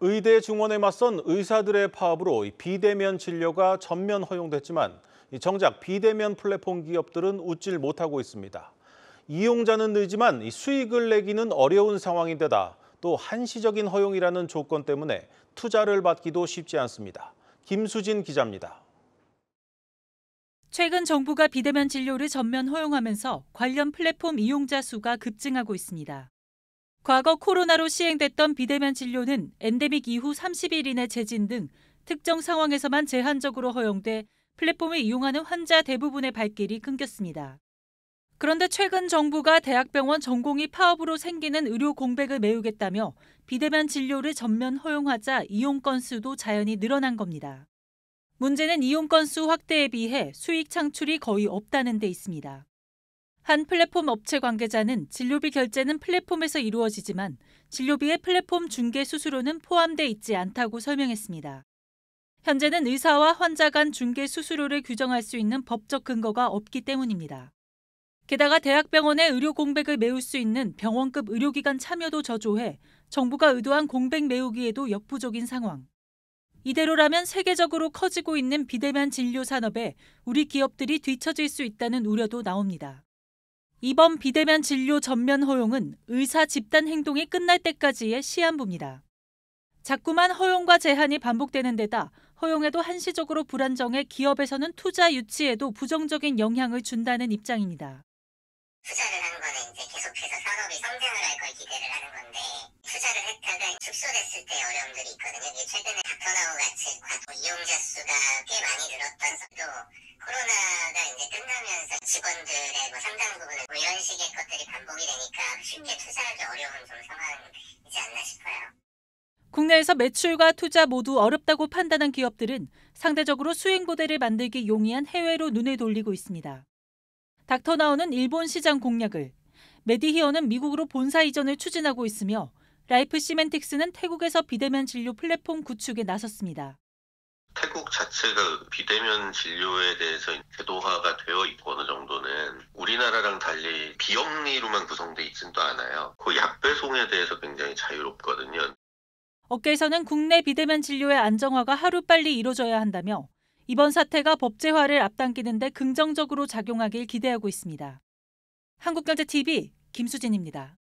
의대 중원에 맞선 의사들의 파업으로 비대면 진료가 전면 허용됐지만 정작 비대면 플랫폼 기업들은 웃질 못하고 있습니다. 이용자는 늘지만 수익을 내기는 어려운 상황인데다 또 한시적인 허용이라는 조건 때문에 투자를 받기도 쉽지 않습니다. 김수진 기자입니다. 최근 정부가 비대면 진료를 전면 허용하면서 관련 플랫폼 이용자 수가 급증하고 있습니다. 과거 코로나로 시행됐던 비대면 진료는 엔데믹 이후 30일 이내 재진 등 특정 상황에서만 제한적으로 허용돼 플랫폼을 이용하는 환자 대부분의 발길이 끊겼습니다. 그런데 최근 정부가 대학병원 전공의 파업으로 생기는 의료 공백을 메우겠다며 비대면 진료를 전면 허용하자 이용 건수도 자연히 늘어난 겁니다. 문제는 이용 건수 확대에 비해 수익 창출이 거의 없다는 데 있습니다. 한 플랫폼 업체 관계자는 진료비 결제는 플랫폼에서 이루어지지만 진료비에 플랫폼 중개 수수료는 포함돼 있지 않다고 설명했습니다. 현재는 의사와 환자 간 중개 수수료를 규정할 수 있는 법적 근거가 없기 때문입니다. 게다가 대학병원의 의료 공백을 메울 수 있는 병원급 의료기관 참여도 저조해 정부가 의도한 공백 메우기에도 역부족인 상황. 이대로라면 세계적으로 커지고 있는 비대면 진료 산업에 우리 기업들이 뒤처질 수 있다는 우려도 나옵니다. 이번 비대면 진료 전면 허용은 의사 집단 행동이 끝날 때까지의 시한부입니다. 자꾸만 허용과 제한이 반복되는 데다 허용에도 한시적으로 불안정해 기업에서는 투자 유치에도 부정적인 영향을 준다는 입장입니다. 투자를 하는 거는 이제 계속해서 산업이 성장을 할 걸 기대를 하는 건데 투자를 했다가 축소됐을 때 어려움들이 있거든요. 최근에 닥터나우 같이 뭐 이용자 수가 꽤 많이 늘었던 것도 코로나가 이제 끝나면서 직원들의 뭐 상당 부분을 뭐 이런 식의 것들이 반복이 되니까 쉽게 음. 투자하기 어려운 좀 상황이지 않나 싶어요. 국내에서 매출과 투자 모두 어렵다고 판단한 기업들은 상대적으로 수익 모델을 만들기 용이한 해외로 눈을 돌리고 있습니다. 닥터나우는 일본 시장 공략을, 메디히어는 미국으로 본사 이전을 추진하고 있으며 라이프 시멘틱스는 태국에서 비대면 진료 플랫폼 구축에 나섰습니다. 태국 자체가 그 비대면 진료에 대해서 제도화가 되어 있고 어느 정도는 우리나라랑 달리 비영리로만 구성돼 있지도 않아요. 그 약 배송에 대해서 굉장히 자유롭거든요. 업계에서는 국내 비대면 진료의 안정화가 하루빨리 이루어져야 한다며 이번 사태가 법제화를 앞당기는 데 긍정적으로 작용하길 기대하고 있습니다. 한국경제TV 김수진입니다.